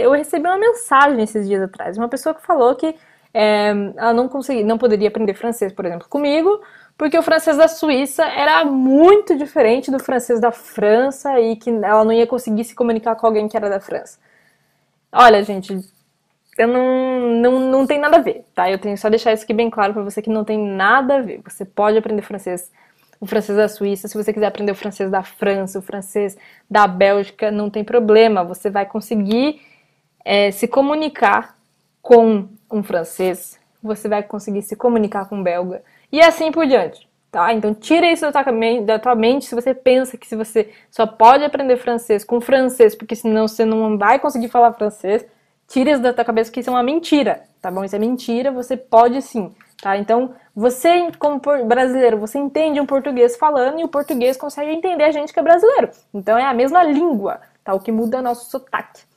eu recebi uma mensagem esses dias atrás, uma pessoa que falou que é, ela não conseguia, não poderia aprender francês, por exemplo, comigo, porque o francês da Suíça era muito diferente do francês da França e que ela não ia conseguir se comunicar com alguém que era da França. Olha, gente, eu não, não, não tem nada a ver, tá? Eu tenho só deixar isso aqui bem claro para você que não tem nada a ver. Você pode aprender francês, o francês da Suíça, se você quiser aprender o francês da França, o francês da Bélgica, não tem problema. Você vai conseguir é, se comunicar com um francês, você vai conseguir se comunicar com um belga e assim por diante, tá? Então tira isso da tua mente se você pensa que se você só pode aprender francês com francês, porque senão você não vai conseguir falar francês, tira isso da tua cabeça que isso é uma mentira, tá bom? Isso é mentira, você pode sim, tá? Então você como brasileiro, você entende um português falando e o português consegue entender a gente que é brasileiro. Então é a mesma língua, tá? O que muda é o nosso sotaque.